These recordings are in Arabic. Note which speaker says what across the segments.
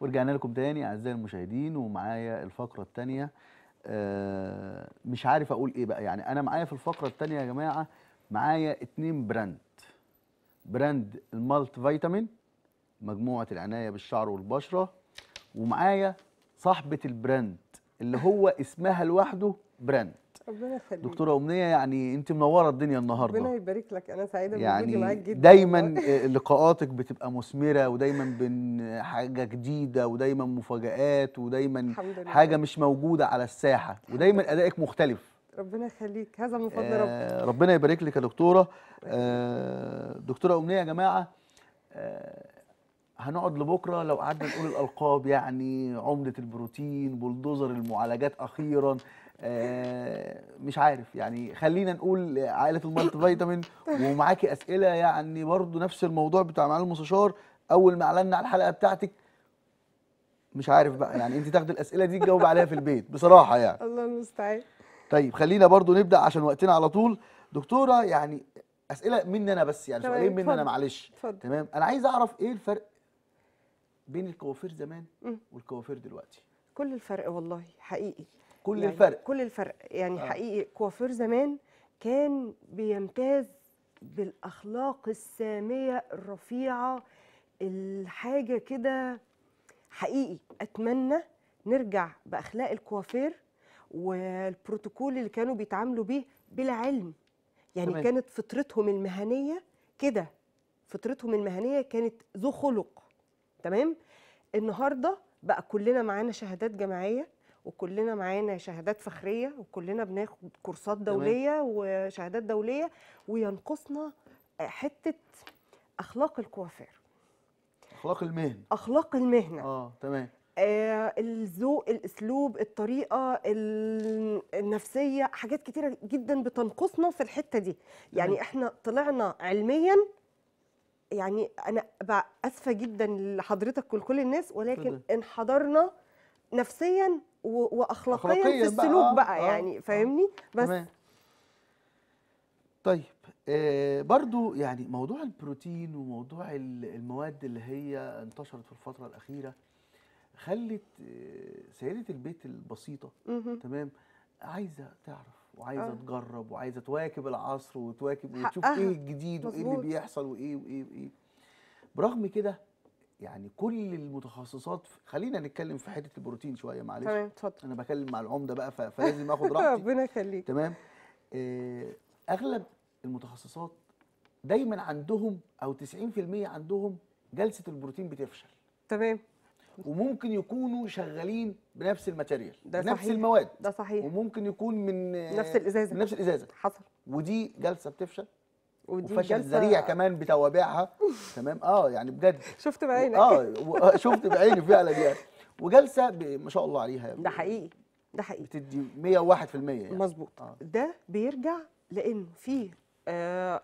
Speaker 1: ورجعنا لكم تاني اعزائي المشاهدين ومعايا الفقره الثانيه آه، مش عارف اقول ايه بقى يعني انا معايا في الفقره الثانيه يا جماعه معايا اتنين براند براند المالت فيتامين مجموعه العنايه بالشعر والبشره ومعايا صاحبه البراند اللي هو اسمها لوحده براند ربنا يخليك دكتوره امنيه يعني انت منوره الدنيا النهارده ربنا
Speaker 2: يبارك لك انا سعيده يعني بوجودي معاك جدا
Speaker 1: دايما آه، لقاءاتك بتبقى مثمره ودايما بين حاجه جديده ودايما مفاجات ودايما حاجه مش موجوده على الساحه ودايما ادائك مختلف
Speaker 2: ربنا يخليك هذا من فضل آه
Speaker 1: ربنا ربنا يبارك لك يا دكتوره آه، دكتوره امنيه يا جماعه آه، هنقعد لبكره لو قعدنا نقول الالقاب يعني عمده البروتين بلدوزر المعالجات اخيرا آه، مش عارف يعني خلينا نقول عائله المالتي فيتامين ومعاكي اسئله يعني برضو نفس الموضوع بتاع معالي المستشار اول ما اعلنا على الحلقه بتاعتك مش عارف بقى يعني انت تاخدي الاسئله دي تجاوبي عليها في البيت بصراحه يعني الله المستعان طيب خلينا برضو نبدا عشان وقتنا على طول دكتوره يعني اسئله مني انا بس يعني سؤالين مني انا معلش فضل. تمام انا عايز اعرف ايه الفرق بين الكوافير زمان والكوافير
Speaker 2: دلوقتي كل الفرق والله حقيقي كل يعني الفرق كل الفرق يعني آه. حقيقي كوافير زمان كان بيمتاز بالاخلاق الساميه الرفيعه الحاجه كده حقيقي اتمنى نرجع باخلاق الكوافير والبروتوكول اللي كانوا بيتعاملوا بيه بلا علم يعني تمام. كانت فطرتهم المهنيه كده فطرتهم المهنيه كانت ذو خلق تمام النهارده بقى كلنا معانا شهادات جامعيه وكلنا معانا شهادات فخريه وكلنا بناخد كورسات دوليه وشهادات دوليه وينقصنا آه، حته اخلاق الكوافير
Speaker 1: اخلاق المهنه
Speaker 2: اخلاق المهنه اه تمام آه الذوق الاسلوب الطريقه النفسيه حاجات كتيره جدا بتنقصنا في الحته دي يعني مم. احنا طلعنا علميا يعني انا اسفه جدا لحضرتك ولكل الناس ولكن انحدرنا نفسيا واخلاقيا في السلوك بقى, آه، بقى آه يعني آه فاهمني بس تمام.
Speaker 1: طيب آه برضو يعني موضوع البروتين وموضوع المواد اللي هي انتشرت في الفتره الاخيره خلت آه، سيده البيت البسيطه تمام عايزه تعرف وعايزه أه. تجرب وعايزه تواكب العصر وتواكب وتشوف ايه الجديد وايه اللي بيحصل وايه وايه وايه برغم كده يعني كل المتخصصات خلينا نتكلم في حته البروتين شويه معلش تمام اتفضل انا بكلم مع العمده بقى فلازم اخد راحتي ربنا يخليك تمام آه، اغلب المتخصصات دايما عندهم او 90% عندهم جلسه البروتين بتفشل تمام وممكن يكونوا شغالين بنفس الماتيريال ده صحيح. المواد ده صحيح وممكن يكون من نفس الازازه من نفس الازازه حصل ودي جلسه بتفشل وفشل ذريع كمان بتوابعها تمام اه يعني بجد شفت بعينك آه،, اه شفت بعيني فعلا يعني وجلسه ما شاء الله عليها ده حقيقي
Speaker 2: ده حقيقي بتدي 101% يعني مظبوط آه. ده بيرجع لانه في آه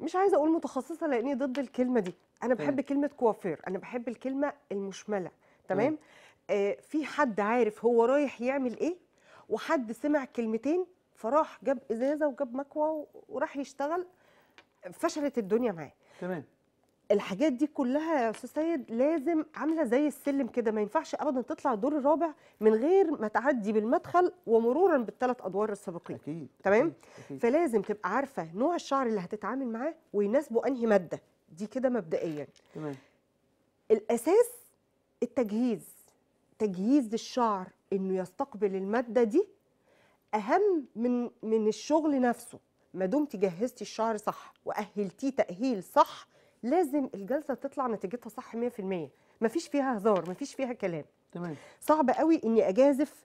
Speaker 2: مش عايزه اقول متخصصه لاني ضد الكلمه دي انا بحب م. كلمه كوافير انا بحب الكلمه المشمله تمام آه في حد عارف هو رايح يعمل ايه وحد سمع كلمتين فراح جاب ازازه وجاب مكوى وراح يشتغل فشلت الدنيا معاه تمام الحاجات دي كلها يا استاذ سيد لازم عامله زي السلم كده ما ينفعش ابدا تطلع الدور الرابع من غير ما تعدي بالمدخل ومرورا بالثلاث ادوار السابقين اكيد تمام أكيد. أكيد. فلازم تبقى عارفه نوع الشعر اللي هتتعامل معاه ويناسبه انهي ماده دي كده مبدئيا تمام الاساس التجهيز تجهيز الشعر انه يستقبل الماده دي اهم من من الشغل نفسه ما دمت جهزتي الشعر صح واهلتيه تاهيل صح لازم الجلسه تطلع نتيجتها صح 100% مفيش فيها هزار مفيش فيها كلام تمام صعب قوي اني اجازف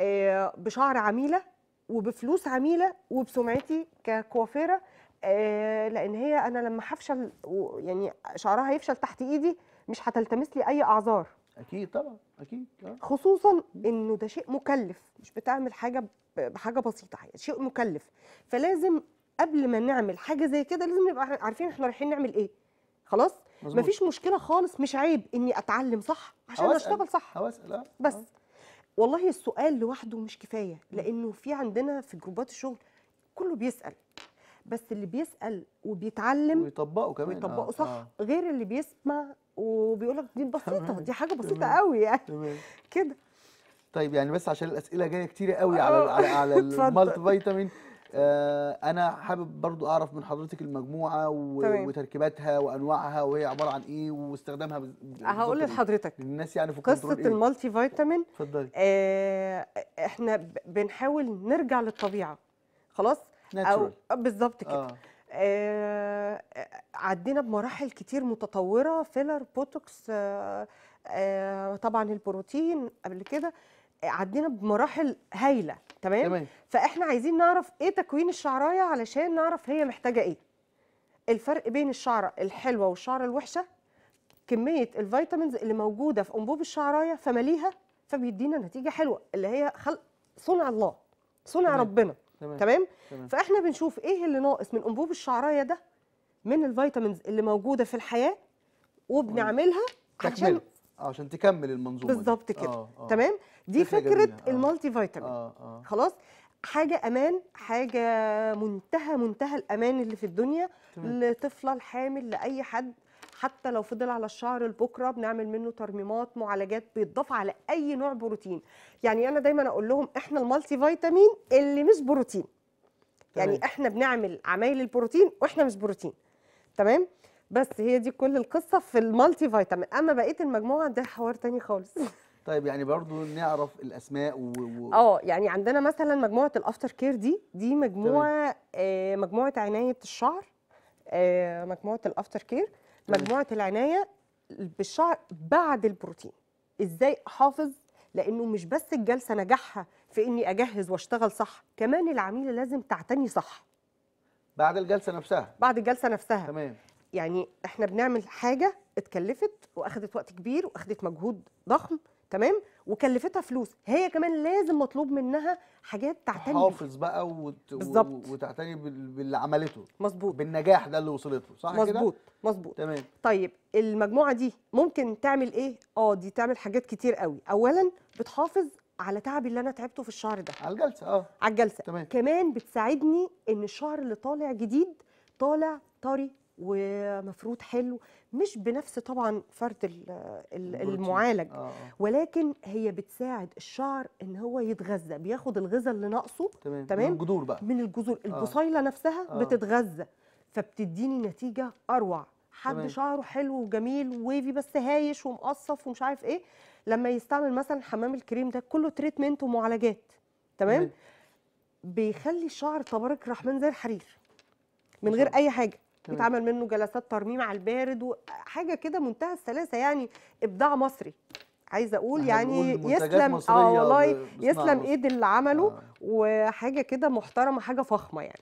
Speaker 2: آه، بشعر عميله وبفلوس عميله وبسمعتي ككوافيره آه، لان هي انا لما هفشل يعني شعرها هيفشل تحت ايدي مش هتلتمس لي اي اعذار اكيد طبعا اكيد طبعا. آه. خصوصا انه ده شيء مكلف مش بتعمل حاجه بحاجه بسيطه حاجة. شيء مكلف فلازم قبل ما نعمل حاجه زي كده لازم نبقى عارفين احنا رايحين نعمل ايه خلاص مزبوط. مفيش مشكله خالص مش عيب اني اتعلم صح عشان اشتغل صح أو أسأل. آه. بس والله السؤال لوحده مش كفايه لانه في عندنا في جروبات الشغل كله بيسال بس اللي بيسال وبيتعلم ويطبقه كمان ويطبقه آه، صح آه. غير اللي بيسمع وبيقول لك دي بسيطه دي حاجه بسيطه قوي يعني كده
Speaker 1: طيب يعني بس عشان الاسئله جايه كتير قوي آه. على على, على المالتي فيتامين آه انا حابب برضو اعرف من حضرتك المجموعه وتركيباتها وانواعها وهي عباره عن ايه واستخدامها يعني هقول لحضرتك الناس يعني في قصه إيه؟
Speaker 2: المالتي فيتامين اتفضلي آه احنا بنحاول نرجع للطبيعه خلاص Natural. او آه، بالظبط كده آه. آه عدينا بمراحل كتير متطوره فيلر بوتوكس آه آه طبعا البروتين قبل كده آه عدينا بمراحل هايله تمام؟, تمام فاحنا عايزين نعرف ايه تكوين الشعرايه علشان نعرف هي محتاجه ايه الفرق بين الشعره الحلوه والشعره الوحشه كميه الفيتامينز اللي موجوده في انبوب الشعرايه فماليها فبيدينا نتيجه حلوه اللي هي خلق صنع الله صنع تمام. ربنا تمام. تمام؟, تمام فاحنا بنشوف ايه اللي ناقص من انبوب الشعرايه ده من الفيتامينز اللي موجوده في الحياه وبنعملها
Speaker 1: عشان آه، عشان تكمل المنظومه بالظبط كده آه آه. تمام دي فكره
Speaker 2: آه. المالتي فيتامين آه آه. خلاص حاجه امان حاجه منتهى منتهى الامان اللي في الدنيا تمام. لطفله الحامل لاي حد حتى لو فضل على الشعر لبكره بنعمل منه ترميمات معالجات بيتضاف على اي نوع بروتين يعني انا دايما اقول لهم احنا المالتي فيتامين اللي مش بروتين يعني احنا بنعمل عمايل البروتين واحنا مش بروتين تمام بس هي دي كل القصه في المالتي فيتامين اما بقيه المجموعه ده حوار تاني خالص
Speaker 1: طيب يعني برضو نعرف الاسماء و
Speaker 2: اه يعني عندنا مثلا مجموعه الافتر كير دي دي مجموعه طيب. آه مجموعه عنايه الشعر آه مجموعه الافتر كير طيب. مجموعه العنايه بالشعر بعد البروتين ازاي احافظ لانه مش بس الجلسه نجاحها في اني اجهز واشتغل صح كمان العميله لازم تعتني صح بعد الجلسه نفسها بعد الجلسه نفسها تمام يعني احنا بنعمل حاجه اتكلفت واخدت وقت كبير واخدت مجهود ضخم تمام وكلفتها فلوس هي كمان لازم مطلوب منها حاجات تعتني تحافظ
Speaker 1: بقى وت... بالظبط وتعتني بال... باللي عملته مظبوط بالنجاح ده اللي وصلت له صح كده مظبوط مظبوط تمام
Speaker 2: طيب المجموعه دي ممكن تعمل ايه اه دي تعمل حاجات كتير قوي اولا بتحافظ على تعبي اللي انا تعبته في الشهر ده على الجلسه اه على الجلسه تمام. كمان بتساعدني ان الشهر اللي طالع جديد طالع طري ومفروض حلو مش بنفس طبعا فرد المعالج آه، آه. ولكن هي بتساعد الشعر ان هو يتغذى بياخد الغذاء اللي ناقصه تمام, تمام؟ من الجذور بقى من الجذور آه. البصيله نفسها بتتغذى فبتديني نتيجه اروع حد تمام. شعره حلو وجميل وويفي بس هايش ومقصف ومش عارف ايه لما يستعمل مثلا حمام الكريم ده كله تريتمنت ومعالجات تمام بيخلي الشعر تبارك الرحمن زي الحرير من غير اي حاجه بيتعمل يتعمل منه جلسات ترميم على البارد وحاجه كده منتهى السلاسه يعني ابداع مصري عايزه اقول يعني يسلم اه والله يسلم ايد اللي عمله آه. وحاجه كده محترمه حاجه فخمه يعني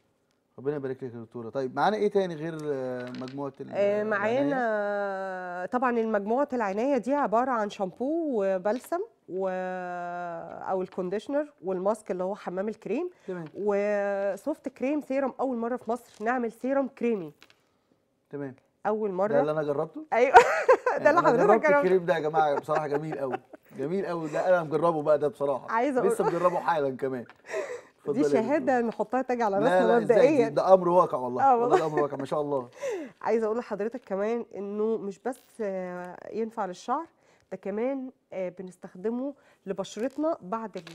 Speaker 1: ربنا يبارك لك يا دكتوره طيب معانا ايه تاني غير مجموعه آه، العنايه
Speaker 2: معانا طبعا المجموعه العنايه دي عباره عن شامبو وبلسم و... او الكونديشنر والماسك اللي هو حمام الكريم تمام وسوفت كريم سيرم اول مره في مصر نعمل سيرم كريمي تمام اول مره ده اللي انا جربته ايوه ده يعني اللي حضرتك جربته الكريم
Speaker 1: ده يا جماعه بصراحه جميل قوي جميل قوي ده انا مجربه بقى ده بصراحه عايزه اقول لسه مجربه حالا كمان دي شهاده
Speaker 2: نحطها تاج على راسنا مبدئيا
Speaker 1: ده امر واقع والله آه والله ده امر واقع ما شاء الله
Speaker 2: عايزه اقول لحضرتك كمان انه مش بس ينفع للشعر ده كمان آه، بنستخدمه لبشرتنا بعد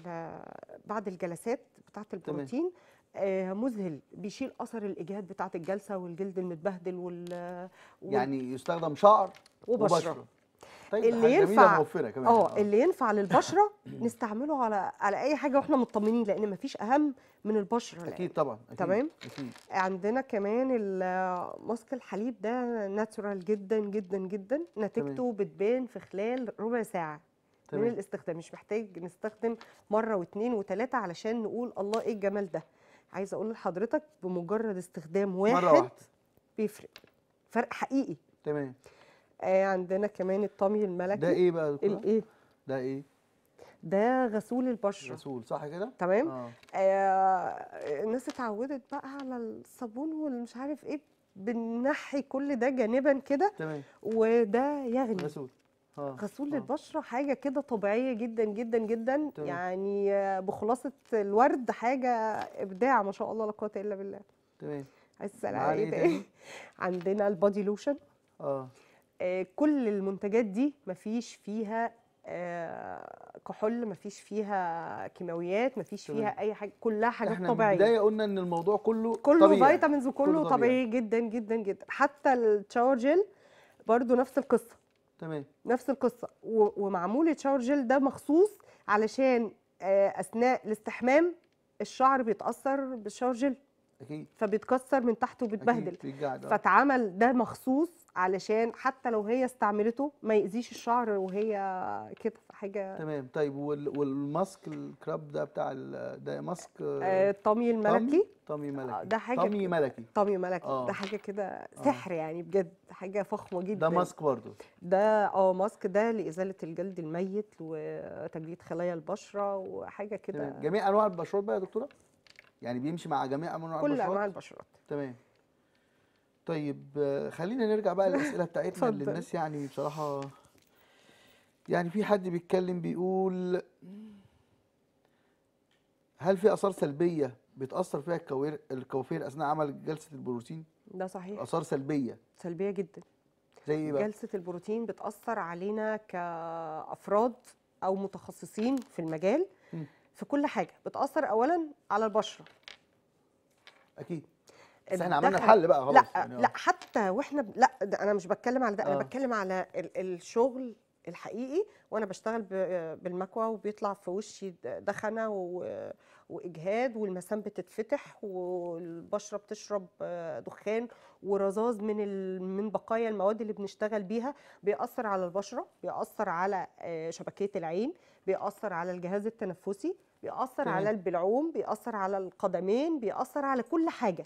Speaker 2: بعد الجلسات بتاعه البروتين تمام. آه، مذهل بيشيل اثر الاجهاد بتاعه الجلسه والجلد المتبهدل وال, يعني يستخدم شعر وبشره, وبشرة. طيب اللي ينفع كمان. آه،, اه اللي ينفع للبشره نستعمله على على اي حاجه واحنا مطمنين لان مفيش اهم من البشره اكيد لأن. طبعا أكيد. تمام أكيد. عندنا كمان ماسك الحليب ده ناتشورال جدا جدا جدا نتيجته بتبان في خلال ربع ساعه تمام. من الاستخدام مش محتاج نستخدم مره واثنين وثلاثه علشان نقول الله ايه الجمال ده عايزه اقول لحضرتك بمجرد استخدام واحد مرة واحدة. بيفرق فرق حقيقي تمام آه عندنا كمان الطمي الملكي ده ايه بقى الايه ده ايه ده غسول البشره غسول صح كده تمام آه. آه الناس اتعودت بقى على الصابون والمش عارف ايه بنحي كل ده جانبا كده تمام وده يغلي غسول آه، غسول آه. البشره حاجه كده طبيعيه جدا جدا جدا طيب. يعني آه، بخلاصه الورد حاجه ابداع ما شاء الله لا قوه الا بالله تمام عايز تسال عليكم ايه عندنا البادي لوشن اه كل المنتجات دي مفيش فيها كحول مفيش فيها كيماويات مفيش طبعا. فيها اي حاجه كلها حاجات احنا طبيعيه احنا البداية قلنا
Speaker 1: ان الموضوع كله كله فيتامينز وكله طبيعي. طبيعي
Speaker 2: جدا جدا جدا حتى الشاور جيل برضو نفس القصه تمام نفس القصه ومعمول شاور جل ده مخصوص علشان آه، اثناء الاستحمام الشعر بيتاثر بالشاور جل اكيد فبيتكسر من تحت وبيتبهدل آه. فاتعمل ده مخصوص علشان حتى لو هي استعملته ما يأذيش الشعر وهي كده حاجه تمام
Speaker 1: طيب والماسك الكراب ده بتاع ده ماسك آه طمي الملكي طمي آه، ملكي ده حاجه طمي ملكي طمي
Speaker 2: ملكي آه. ده حاجه كده آه. سحر آه. يعني بجد حاجه فخمه جدا ده ماسك برضو ده اه ماسك ده لازاله الجلد الميت وتجليد خلايا البشره وحاجه كده جميع انواع البشرات بقى يا دكتوره يعني بيمشي مع جميع انواع البشرات كل انواع البشرات تمام
Speaker 1: طيب آه، خلينا نرجع بقى للاسئله بتاعتنا اللي الناس يعني بصراحه يعني في حد بيتكلم بيقول هل في اثار سلبيه بيتاثر فيها الكوافير الكوافير اثناء عمل جلسه البروتين
Speaker 2: ده صحيح اثار سلبيه سلبيه جدا
Speaker 1: زي ايه بقى جلسه
Speaker 2: البروتين بتاثر علينا كافراد او متخصصين في المجال م. في كل حاجه بتاثر اولا على البشره اكيد بس احنا عملنا الحل بقى خلاص لا يعني لا آه. حتى واحنا ب... لا انا مش بتكلم على ده آه. انا بتكلم على ال... الشغل الحقيقي وانا بشتغل بالمكوى وبيطلع في وشي دخنه واجهاد والمسام بتتفتح والبشره بتشرب آه، دخان ورذاذ من من بقايا المواد اللي بنشتغل بيها بيأثر على البشره بيأثر على آه، شبكيه العين بيأثر على الجهاز التنفسي بيأثر على البلعوم بيأثر على القدمين بيأثر على كل حاجه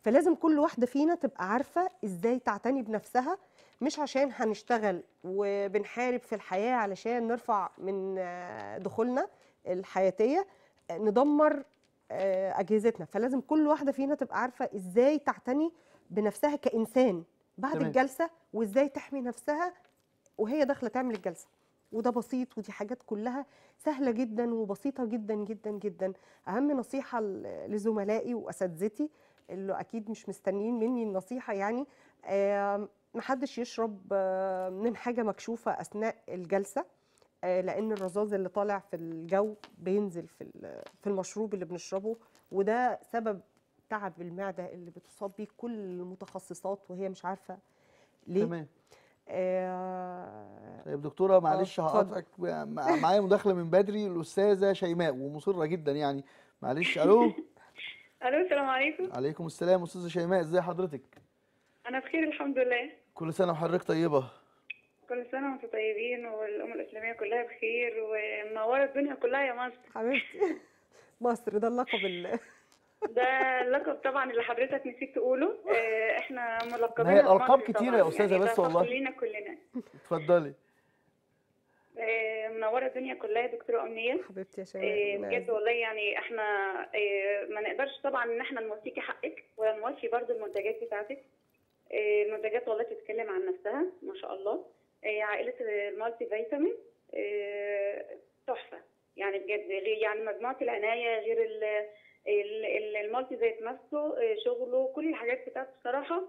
Speaker 2: فلازم كل واحده فينا تبقى عارفه ازاي تعتني بنفسها مش عشان هنشتغل وبنحارب في الحياه علشان نرفع من آه، دخولنا الحياتيه آه، ندمر آه، اجهزتنا فلازم كل واحده فينا تبقى عارفه ازاي تعتني بنفسها كانسان بعد تمام. الجلسه وازاي تحمي نفسها وهي داخله تعمل الجلسه وده بسيط ودي حاجات كلها سهله جدا وبسيطه جدا جدا جدا اهم نصيحه لزملائي واساتذتي اللي اكيد مش مستنيين مني النصيحه يعني محدش يشرب آه، من حاجه مكشوفه اثناء الجلسه آه، لان الرذاذ اللي طالع في الجو بينزل في في المشروب اللي بنشربه وده سبب تعب المعده اللي بتصاب بيه كل المتخصصات وهي مش عارفه ليه تمام آه طيب
Speaker 1: دكتوره آه، معلش هقاطعك معايا مداخله من بدري الاستاذه شيماء ومصره جدا يعني معلش الو
Speaker 3: الو السلام عليكم
Speaker 1: عليكم السلام استاذه شيماء ازي حضرتك
Speaker 3: انا بخير الحمد لله
Speaker 1: كل سنة وحضرتك طيبة
Speaker 3: كل سنة وانتم طيبين والأمة الإسلامية كلها بخير ومنورة الدنيا كلها يا مصر حبيبتي
Speaker 2: مصر ده اللقب اللي.
Speaker 3: ده اللقب طبعا اللي حضرتك نسيت تقوله آه، احنا ملقبين هي الألقاب كتيرة يا أستاذة يعني بس والله لينا كلنا اتفضلي آه، منوره الدنيا كلها يا دكتوره امنيه حبيبتي يا شباب آه، بجد والله يعني احنا ما نقدرش طبعا ان احنا نوصيكي حقك ولا نوصي برضو المنتجات بتاعتك إيه، منتجات والله تتكلم عن نفسها ما شاء الله إيه، عائله المالتي فيتامين إيه، تحفه يعني بجد يعني مجموعه العنايه غير المالتي زيت نفسه شغله كل الحاجات بتاعته بصراحه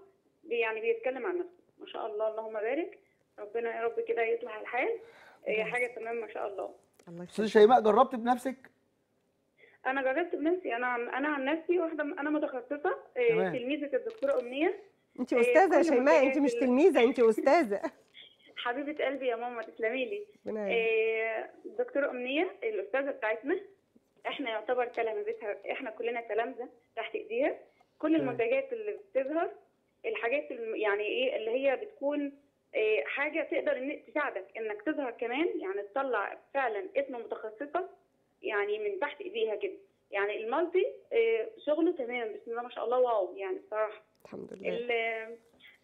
Speaker 3: يعني بيتكلم عن نفسه ما شاء الله اللهم بارك ربنا يا رب كده يطلع الحال حاجه تمام ما شاء الله
Speaker 1: استاذ شيماء جربت بنفسك
Speaker 3: انا جربت بنفسي انا انا عن نفسي واحده انا متخصصه تلميذه الدكتوره امنيه انت إيه، استاذه يا شيماء انت مش تلميذه
Speaker 2: انت استاذه
Speaker 3: حبيبه قلبي يا ماما تسلمي لي إيه، دكتور امنيه الاستاذه بتاعتنا احنا يعتبر تلامذتها احنا كلنا تلامذه تحت ايديها كل المنتجات اللي بتظهر الحاجات يعني ايه اللي هي بتكون إيه حاجه تقدر إن تساعدك انك تظهر كمان يعني تطلع فعلا اسم متخصصه يعني من تحت ايديها كده يعني المالتي آه، شغله تمام بسم الله ما شاء الله واو يعني بصراحه الحمد لله اللي,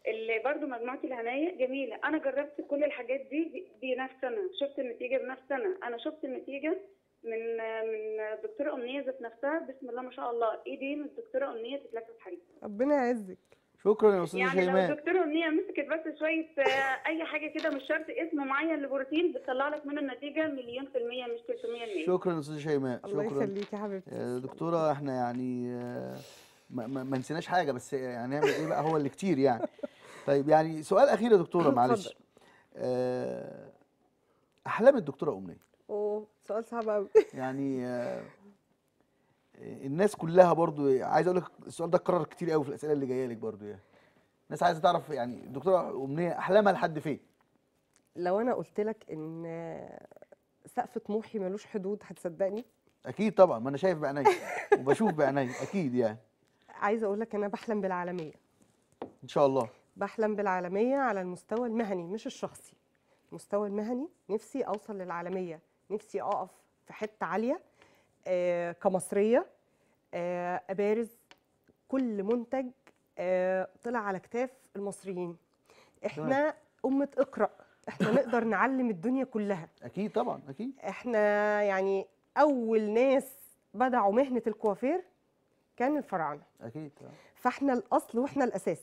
Speaker 3: اللي برضو مجموعه العناية جميله انا جربت كل الحاجات دي بنفسي انا شفت النتيجه بنفسي انا انا شفت النتيجه من من دكتوره امنيه ذات نفسها بسم الله ما شاء الله ايدين الدكتوره امنيه تتلفت حريق
Speaker 2: ربنا يعزك شكرا يا استاذه يعني شيماء يعني لو
Speaker 3: دكتور امنيه مسكت بس شويه آه، اي حاجه كده مش شرط اسم معين لبروتين بتطلع لك منه النتيجه مليون في الميه مش 300 شكرا يا
Speaker 1: استاذه شيماء الله شكرا الله يخليك يا حبيبتي آه، دكتوره احنا يعني آه، ما, ما نسيناش حاجه بس يعني هنعمل ايه بقى هو اللي كتير يعني طيب يعني سؤال اخير يا دكتوره معلش احلام الدكتوره امنيه
Speaker 2: اوه سؤال صعب قوي
Speaker 1: يعني الناس كلها برضو عايز اقول لك السؤال ده اتكرر كتير قوي في الاسئله اللي جايه لك برضو يعني الناس عايزه تعرف يعني دكتوره امنيه احلامها لحد فين
Speaker 2: لو انا قلت لك ان سقف طموحي ملوش حدود هتصدقني
Speaker 1: اكيد طبعا ما انا شايف بعيني وبشوف بعيني اكيد يعني
Speaker 2: عايزه اقول لك انا بحلم بالعالميه ان شاء الله بحلم بالعالميه على المستوى المهني مش الشخصي المستوى المهني نفسي اوصل للعالميه نفسي اقف في حته عاليه آه، كمصريه آه، ابارز كل منتج آه، طلع على كتاف المصريين احنا طيب. امه اقرا احنا نقدر نعلم الدنيا كلها اكيد طبعا اكيد احنا يعني اول ناس بدعوا مهنه الكوافير كان الفراعنه اكيد فاحنا الاصل واحنا الاساس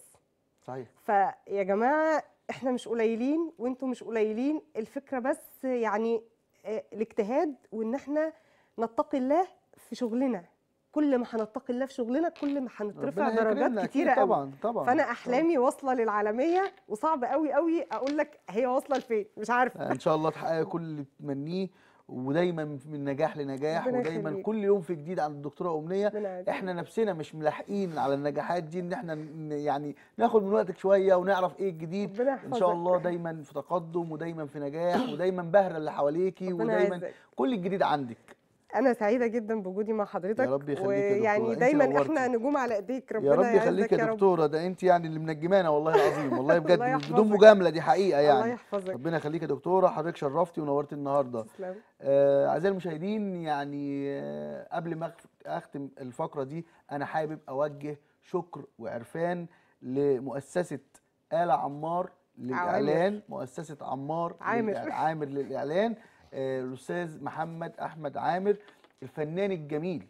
Speaker 2: صحيح فيا جماعه احنا مش قليلين وانتم مش قليلين الفكره بس يعني الاجتهاد وان احنا نتقي الله في شغلنا كل ما هنتقي الله في شغلنا كل ما هنترفع درجات كتيره قوي طبعا طبعا فانا احلامي واصله للعالميه وصعب قوي قوي اقول لك هي واصله لفين مش عارفه ان
Speaker 1: شاء الله تحققي كل اللي بتمنيه ودايما من نجاح لنجاح ودايما خليك. كل يوم في جديد عند الدكتوره امنيه احنا نفسنا مش ملاحقين على النجاحات دي ان احنا يعني ناخد من وقتك شويه ونعرف ايه الجديد ان شاء الله دايما في تقدم ودايما في نجاح ودايما بهره اللي حواليكي ودايما كل الجديد عندك
Speaker 2: انا سعيده جدا بوجودي مع حضرتك يا رب يخليك يا ويعني دايما احنا نجوم على ايديك ربنا يا رب يخليك يا دكتوره
Speaker 1: ده انت يعني اللي منجمانا والله العظيم والله بجد بدون مجامله دي حقيقه يعني الله يحفظك ربنا يخليك يا دكتوره حضرتك شرفتي ونورتي النهارده اعزائي آه اعزائي المشاهدين يعني آه قبل ما اختم الفقره دي انا حابب اوجه شكر وعرفان لمؤسسه آل عمار للاعلان عامر. مؤسسه عمار عامر للإعلان. عامر للاعلان آه، الاستاذ محمد احمد عامر الفنان الجميل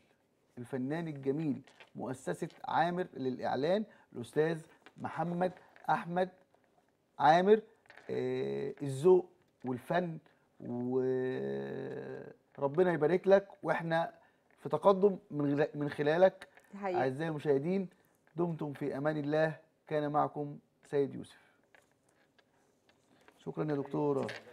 Speaker 1: الفنان الجميل مؤسسه عامر للاعلان الاستاذ محمد احمد عامر آه، الذوق والفن وربنا يبارك لك واحنا في تقدم من من خلالك اعزائي المشاهدين دمتم في امان الله كان معكم سيد يوسف شكرا يا دكتوره